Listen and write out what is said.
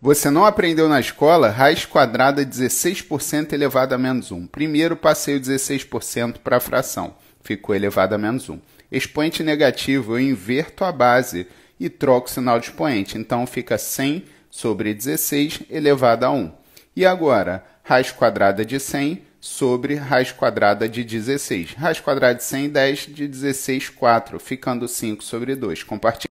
Você não aprendeu na escola raiz quadrada 16% elevado a menos 1. Primeiro passei o 16% para a fração, ficou elevado a menos 1. Expoente negativo, eu inverto a base e troco o sinal de expoente, então fica 100 sobre 16 elevado a 1. E agora, raiz quadrada de 100 sobre raiz quadrada de 16. Raiz quadrada de 100, 10 de 16, 4, ficando 5 sobre 2. Compartilhe.